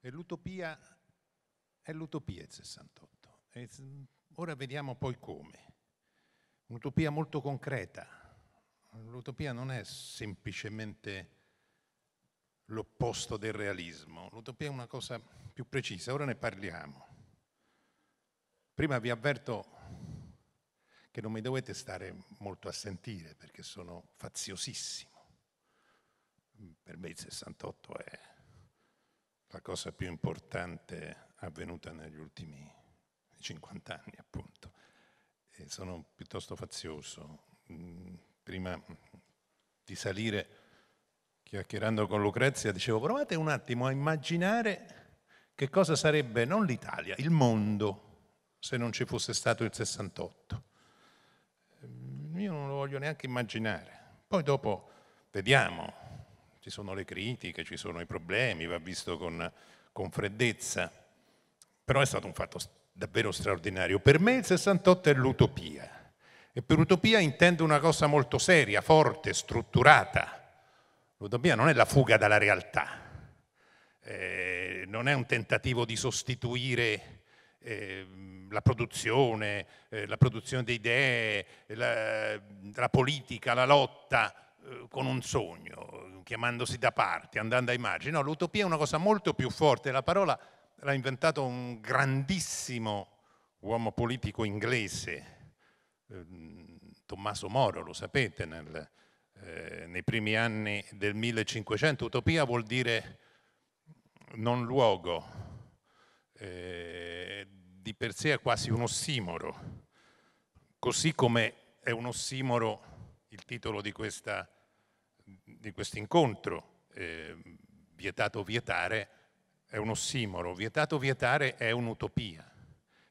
E l'utopia è l'utopia il 68. E ora vediamo poi come. Un'utopia molto concreta. L'utopia non è semplicemente l'opposto del realismo. L'utopia è una cosa più precisa, ora ne parliamo. Prima vi avverto che non mi dovete stare molto a sentire perché sono faziosissimo. Per me il 68 è la cosa più importante avvenuta negli ultimi 50 anni, appunto. E sono piuttosto fazioso. Mm, prima di salire chiacchierando con Lucrezia dicevo provate un attimo a immaginare che cosa sarebbe non l'Italia, il mondo se non ci fosse stato il 68. Ehm, io non lo voglio neanche immaginare. Poi dopo vediamo ci sono le critiche, ci sono i problemi, va visto con, con freddezza, però è stato un fatto davvero straordinario. Per me il 68 è l'utopia. E per utopia intendo una cosa molto seria, forte, strutturata. L'utopia non è la fuga dalla realtà, eh, non è un tentativo di sostituire eh, la produzione, eh, la produzione di idee, la, la politica, la lotta eh, con un sogno, chiamandosi da parte, andando ai margini. No, l'utopia è una cosa molto più forte. La parola l'ha inventato un grandissimo uomo politico inglese, ehm, Tommaso Moro, lo sapete, nel, eh, nei primi anni del 1500. Utopia vuol dire non luogo, eh, di per sé è quasi un ossimoro, così come è un ossimoro il titolo di questa di questo incontro, eh, vietato vietare, è un ossimoro, vietato vietare è un'utopia.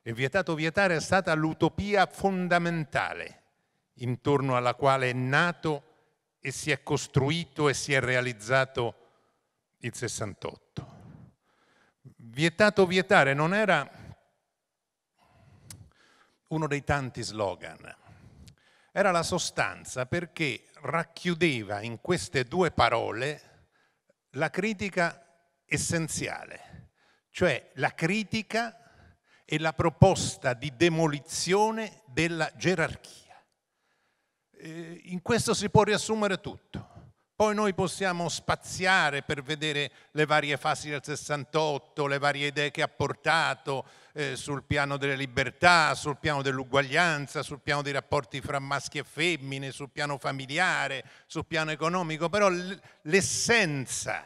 E vietato vietare è stata l'utopia fondamentale intorno alla quale è nato e si è costruito e si è realizzato il 68. Vietato vietare non era uno dei tanti slogan, era la sostanza perché racchiudeva in queste due parole la critica essenziale, cioè la critica e la proposta di demolizione della gerarchia. Eh, in questo si può riassumere tutto. Poi noi possiamo spaziare per vedere le varie fasi del 68, le varie idee che ha portato eh, sul piano delle libertà, sul piano dell'uguaglianza, sul piano dei rapporti fra maschi e femmine, sul piano familiare, sul piano economico, però l'essenza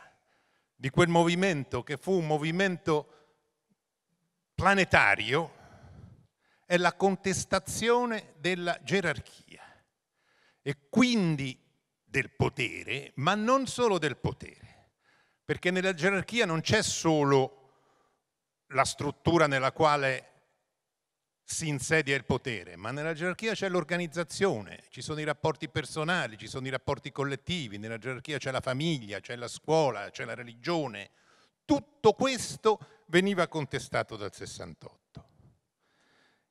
di quel movimento che fu un movimento planetario è la contestazione della gerarchia e quindi del potere, ma non solo del potere, perché nella gerarchia non c'è solo la struttura nella quale si insedia il potere, ma nella gerarchia c'è l'organizzazione, ci sono i rapporti personali, ci sono i rapporti collettivi, nella gerarchia c'è la famiglia, c'è la scuola, c'è la religione. Tutto questo veniva contestato dal 68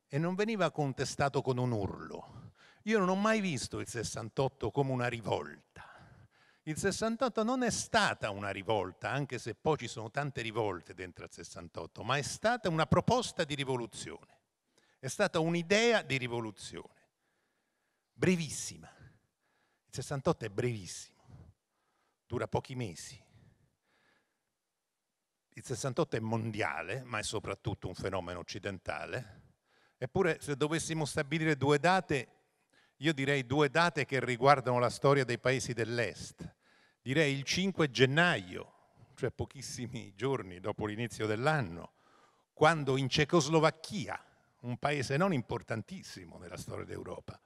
e non veniva contestato con un urlo, io non ho mai visto il 68 come una rivolta. Il 68 non è stata una rivolta, anche se poi ci sono tante rivolte dentro al 68, ma è stata una proposta di rivoluzione, è stata un'idea di rivoluzione, brevissima. Il 68 è brevissimo, dura pochi mesi. Il 68 è mondiale, ma è soprattutto un fenomeno occidentale. Eppure se dovessimo stabilire due date io direi due date che riguardano la storia dei paesi dell'Est. Direi il 5 gennaio, cioè pochissimi giorni dopo l'inizio dell'anno, quando in Cecoslovacchia, un paese non importantissimo nella storia d'Europa,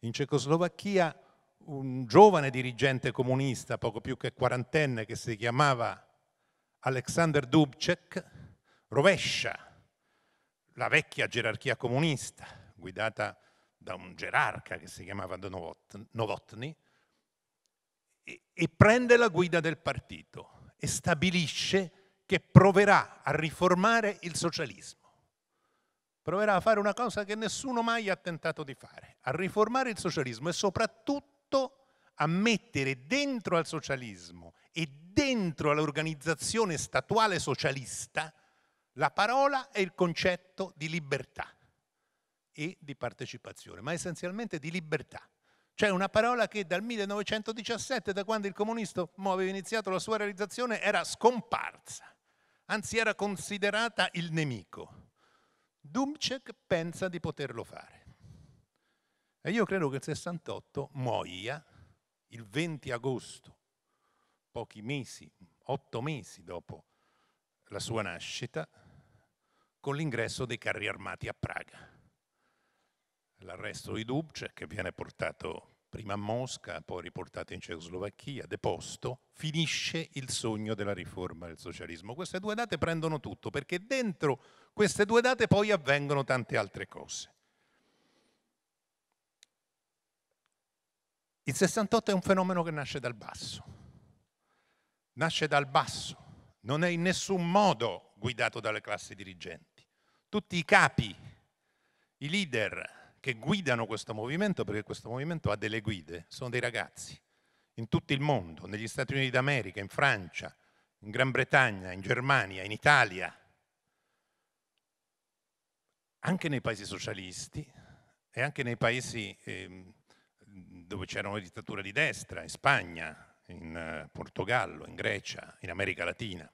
in Cecoslovacchia un giovane dirigente comunista, poco più che quarantenne, che si chiamava Alexander Dubček, rovescia la vecchia gerarchia comunista guidata da un gerarca che si chiamava Novotny, e, e prende la guida del partito e stabilisce che proverà a riformare il socialismo. Proverà a fare una cosa che nessuno mai ha tentato di fare, a riformare il socialismo e soprattutto a mettere dentro al socialismo e dentro all'organizzazione statuale socialista la parola e il concetto di libertà e di partecipazione, ma essenzialmente di libertà. Cioè una parola che dal 1917, da quando il comunismo aveva iniziato la sua realizzazione, era scomparsa, anzi era considerata il nemico. Dumcek pensa di poterlo fare. E io credo che il 68 muoia il 20 agosto, pochi mesi, otto mesi dopo la sua nascita, con l'ingresso dei carri armati a Praga l'arresto di Dubček che viene portato prima a Mosca, poi riportato in Cecoslovacchia, deposto, finisce il sogno della riforma del socialismo. Queste due date prendono tutto, perché dentro queste due date poi avvengono tante altre cose. Il 68 è un fenomeno che nasce dal basso, nasce dal basso, non è in nessun modo guidato dalle classi dirigenti. Tutti i capi, i leader, che guidano questo movimento, perché questo movimento ha delle guide, sono dei ragazzi in tutto il mondo, negli Stati Uniti d'America, in Francia, in Gran Bretagna, in Germania, in Italia, anche nei paesi socialisti e anche nei paesi eh, dove c'era una dittatura di destra, in Spagna, in eh, Portogallo, in Grecia, in America Latina.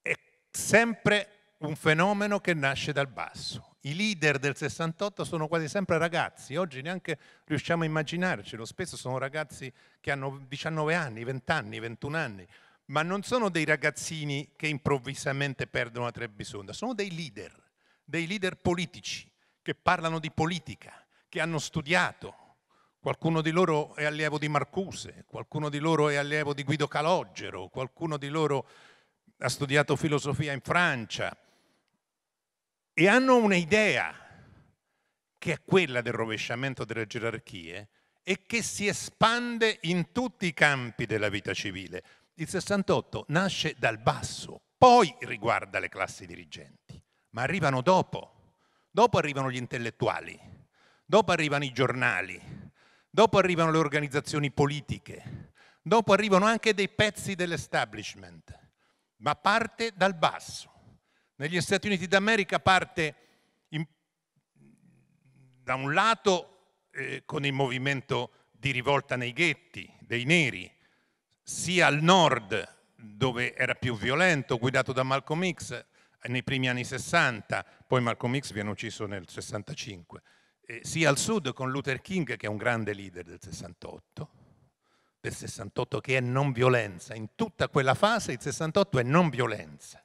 È sempre un fenomeno che nasce dal basso i leader del 68 sono quasi sempre ragazzi, oggi neanche riusciamo a immaginarcelo, spesso sono ragazzi che hanno 19 anni, 20 anni, 21 anni, ma non sono dei ragazzini che improvvisamente perdono la Trebisonda, sono dei leader, dei leader politici che parlano di politica, che hanno studiato. Qualcuno di loro è allievo di Marcuse, qualcuno di loro è allievo di Guido Calogero, qualcuno di loro ha studiato filosofia in Francia, e hanno un'idea che è quella del rovesciamento delle gerarchie e che si espande in tutti i campi della vita civile. Il 68 nasce dal basso, poi riguarda le classi dirigenti, ma arrivano dopo. Dopo arrivano gli intellettuali, dopo arrivano i giornali, dopo arrivano le organizzazioni politiche, dopo arrivano anche dei pezzi dell'establishment, ma parte dal basso. Negli Stati Uniti d'America parte in, da un lato eh, con il movimento di rivolta nei ghetti, dei neri, sia al nord dove era più violento, guidato da Malcolm X eh, nei primi anni 60, poi Malcolm X viene ucciso nel 65, eh, sia al sud con Luther King che è un grande leader del 68, del 68 che è non violenza, in tutta quella fase il 68 è non violenza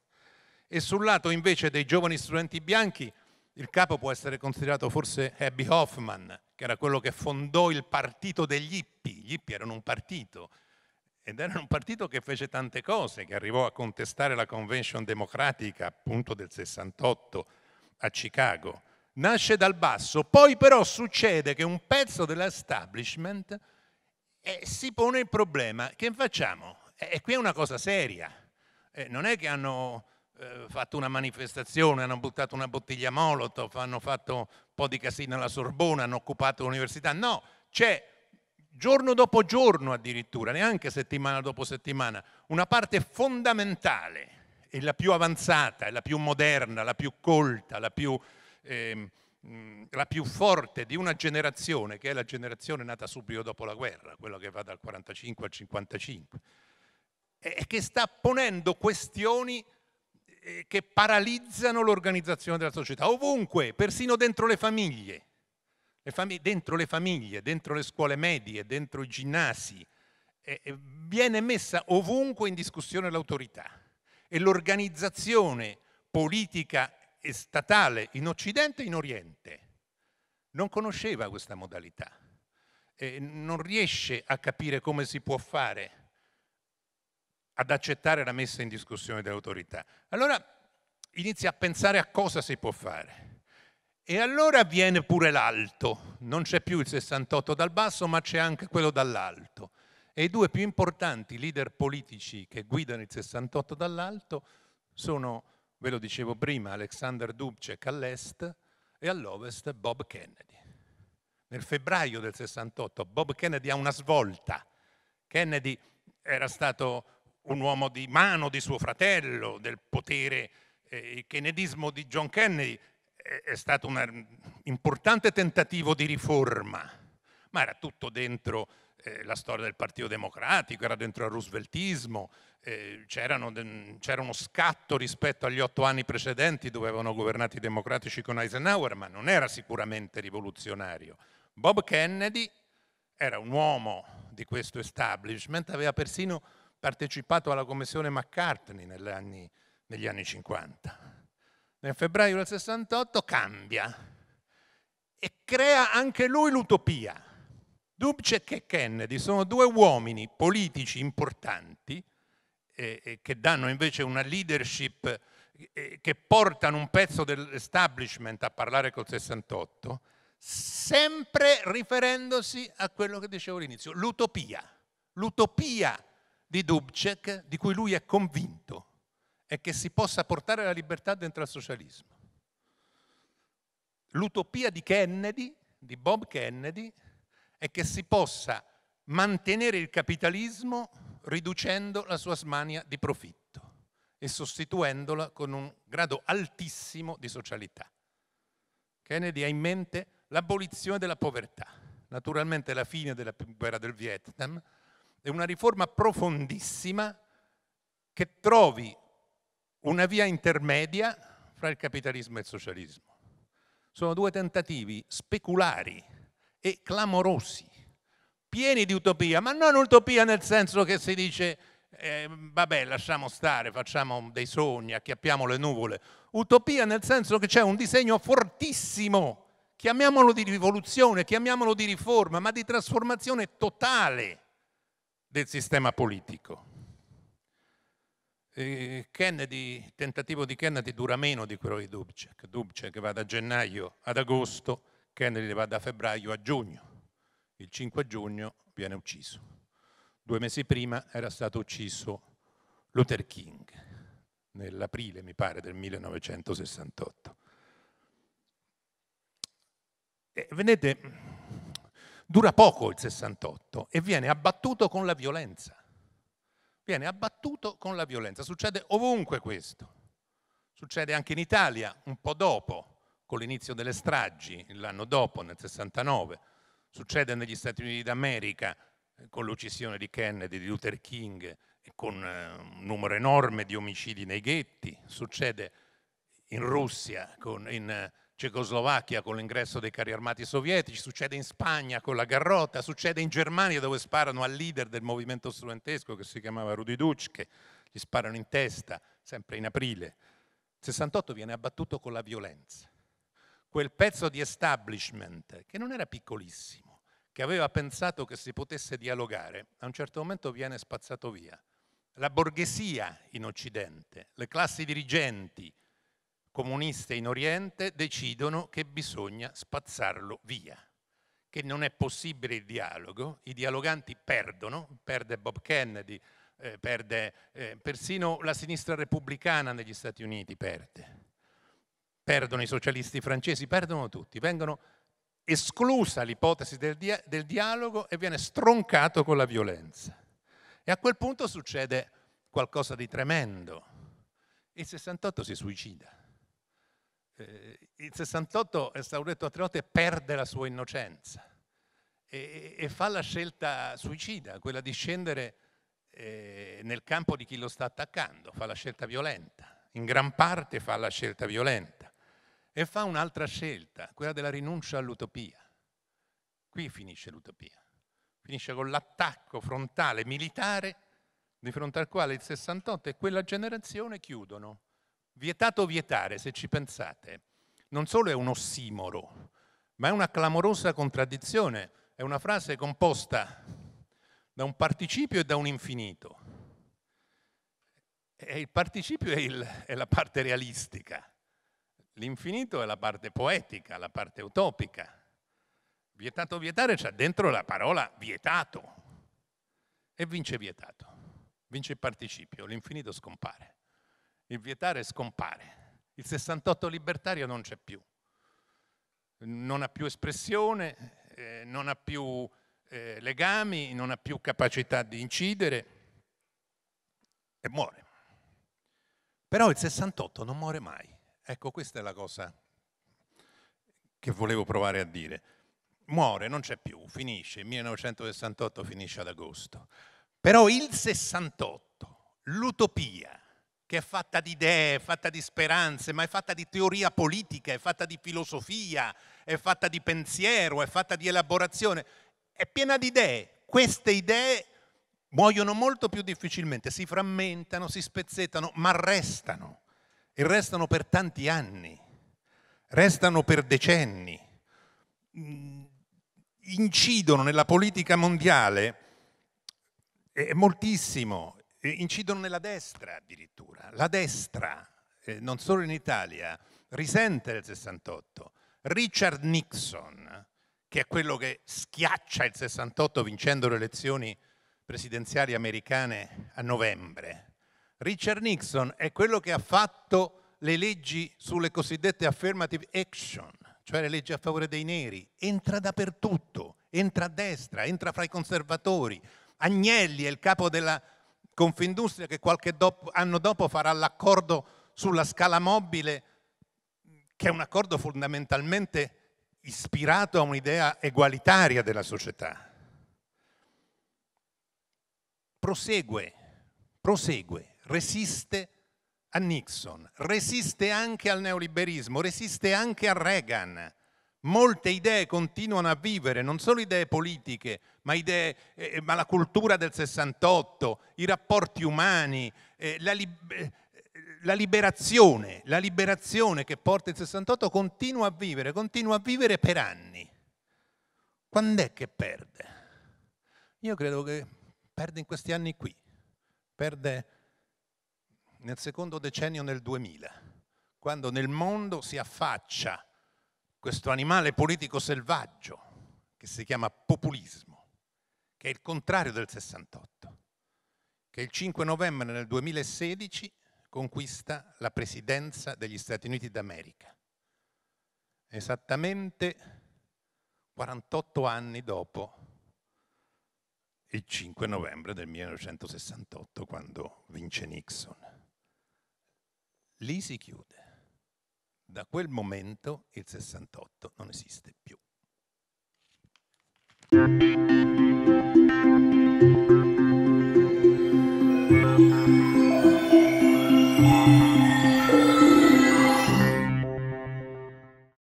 e sul lato invece dei giovani studenti bianchi il capo può essere considerato forse Abby Hoffman, che era quello che fondò il partito degli hippie. Gli hippie erano un partito ed era un partito che fece tante cose, che arrivò a contestare la convention democratica appunto del 68 a Chicago. Nasce dal basso, poi però succede che un pezzo dell'establishment eh, si pone il problema, che facciamo? Eh, e eh, qui è una cosa seria, eh, non è che hanno eh, fatto una manifestazione, hanno buttato una bottiglia molotov, hanno fatto un po' di casino alla Sorbona, hanno occupato l'università. No, c'è giorno dopo giorno addirittura, neanche settimana dopo settimana, una parte fondamentale e la più avanzata, la più moderna, la più colta, la più, eh, la più forte di una generazione, che è la generazione nata subito dopo la guerra, quella che va dal 45 al 55, e che sta ponendo questioni eh, che paralizzano l'organizzazione della società, ovunque, persino dentro le famiglie, le famiglie dentro le famiglie, dentro le scuole medie, dentro i ginnasi, eh, eh, viene messa ovunque in discussione l'autorità e l'organizzazione politica e statale in Occidente e in Oriente non conosceva questa modalità, eh, non riesce a capire come si può fare ad accettare la messa in discussione dell'autorità. Allora inizia a pensare a cosa si può fare. E allora viene pure l'alto, non c'è più il 68 dal basso, ma c'è anche quello dall'alto. E i due più importanti leader politici che guidano il 68 dall'alto sono, ve lo dicevo prima, Alexander Dubček all'est e all'ovest Bob Kennedy. Nel febbraio del 68 Bob Kennedy ha una svolta. Kennedy era stato un uomo di mano di suo fratello, del potere. Eh, il kennedismo di John Kennedy è stato un mm, importante tentativo di riforma, ma era tutto dentro eh, la storia del Partito Democratico, era dentro il Rooseveltismo, eh, c'era uno scatto rispetto agli otto anni precedenti dove avevano governato i democratici con Eisenhower, ma non era sicuramente rivoluzionario. Bob Kennedy era un uomo di questo establishment, aveva persino partecipato alla commissione McCartney anni, negli anni 50. Nel febbraio del 68 cambia e crea anche lui l'utopia. Dubček e Kennedy sono due uomini politici importanti eh, eh che danno invece una leadership eh, che portano un pezzo dell'establishment a parlare col 68, sempre riferendosi a quello che dicevo all'inizio, l'utopia. L'utopia di Dubček di cui lui è convinto è che si possa portare la libertà dentro al socialismo. L'utopia di Kennedy, di Bob Kennedy, è che si possa mantenere il capitalismo riducendo la sua smania di profitto e sostituendola con un grado altissimo di socialità. Kennedy ha in mente l'abolizione della povertà, naturalmente la fine della guerra del Vietnam, è una riforma profondissima che trovi una via intermedia fra il capitalismo e il socialismo. Sono due tentativi speculari e clamorosi, pieni di utopia, ma non utopia nel senso che si dice eh, vabbè lasciamo stare, facciamo dei sogni, acchiappiamo le nuvole. Utopia nel senso che c'è un disegno fortissimo, chiamiamolo di rivoluzione, chiamiamolo di riforma, ma di trasformazione totale del sistema politico. Kennedy, il tentativo di Kennedy dura meno di quello di Dubček. Dubček va da gennaio ad agosto, Kennedy va da febbraio a giugno. Il 5 giugno viene ucciso. Due mesi prima era stato ucciso Luther King, nell'aprile, mi pare, del 1968. E, vedete, Dura poco il 68 e viene abbattuto con la violenza. Viene abbattuto con la violenza. Succede ovunque questo. Succede anche in Italia, un po' dopo, con l'inizio delle stragi, l'anno dopo, nel 69. Succede negli Stati Uniti d'America, eh, con l'uccisione di Kennedy, di Luther King, con eh, un numero enorme di omicidi nei ghetti. Succede in Russia, con, in, eh, Cecoslovacchia con l'ingresso dei carri armati sovietici, succede in Spagna con la garrotta, succede in Germania dove sparano al leader del movimento studentesco che si chiamava Rudi Dutschke, gli sparano in testa, sempre in aprile. Il 68 viene abbattuto con la violenza. Quel pezzo di establishment, che non era piccolissimo, che aveva pensato che si potesse dialogare, a un certo momento viene spazzato via. La borghesia in Occidente, le classi dirigenti, comuniste in Oriente decidono che bisogna spazzarlo via, che non è possibile il dialogo, i dialoganti perdono, perde Bob Kennedy, eh, perde eh, persino la sinistra repubblicana negli Stati Uniti, perde, perdono i socialisti francesi, perdono tutti, vengono esclusa l'ipotesi del, dia del dialogo e viene stroncato con la violenza. E a quel punto succede qualcosa di tremendo. Il 68 si suicida. Eh, il 68 è stato detto Sauretto Atreote perde la sua innocenza e, e, fa la scelta suicida, quella di scendere eh, nel campo di chi lo sta attaccando, fa la scelta violenta, in gran parte fa la scelta violenta e fa un'altra scelta, quella della rinuncia all'utopia. Qui finisce l'utopia, finisce con l'attacco frontale militare di fronte al quale il 68 e quella generazione chiudono Vietato vietare, se ci pensate, non solo è un ossimoro, ma è una clamorosa contraddizione, è una frase composta da un participio e da un infinito. E il participio è, il, è la parte realistica, l'infinito è la parte poetica, la parte utopica. Vietato vietare c'è dentro la parola vietato e vince vietato, vince il participio, l'infinito scompare il vietare scompare. Il 68 libertario non c'è più. Non ha più espressione, eh, non ha più eh, legami, non ha più capacità di incidere e muore. Però il 68 non muore mai. Ecco, questa è la cosa che volevo provare a dire. Muore, non c'è più, finisce. Il 1968 finisce ad agosto. Però il 68, l'utopia, che è fatta di idee, è fatta di speranze, ma è fatta di teoria politica, è fatta di filosofia, è fatta di pensiero, è fatta di elaborazione, è piena di idee. Queste idee muoiono molto più difficilmente, si frammentano, si spezzettano, ma restano e restano per tanti anni, restano per decenni, mm, incidono nella politica mondiale eh, moltissimo, eh, incidono nella destra addirittura. La destra, eh, non solo in Italia, risente del 68. Richard Nixon, che è quello che schiaccia il 68 vincendo le elezioni presidenziali americane a novembre. Richard Nixon è quello che ha fatto le leggi sulle cosiddette affirmative action, cioè le leggi a favore dei neri. Entra dappertutto, entra a destra, entra fra i conservatori. Agnelli è il capo della Confindustria che qualche dopo, anno dopo farà l'accordo sulla scala mobile, che è un accordo fondamentalmente ispirato a un'idea egualitaria della società. Prosegue, prosegue, resiste a Nixon, resiste anche al neoliberismo, resiste anche a Reagan, molte idee continuano a vivere, non solo idee politiche, ma, idee, eh, eh ma la cultura del 68, i rapporti umani, eh, la, li, eh, la, liberazione, la liberazione che porta il 68 continua a vivere, continua a vivere per anni. Quando è che perde? Io credo che perde in questi anni qui, perde nel secondo decennio del 2000, quando nel mondo si affaccia questo animale politico selvaggio che si chiama populismo, che è il contrario del 68, che il 5 novembre del 2016 conquista la presidenza degli Stati Uniti d'America, esattamente 48 anni dopo il 5 novembre del 1968, quando vince Nixon. Lì si chiude. Da quel momento il 68 non esiste più.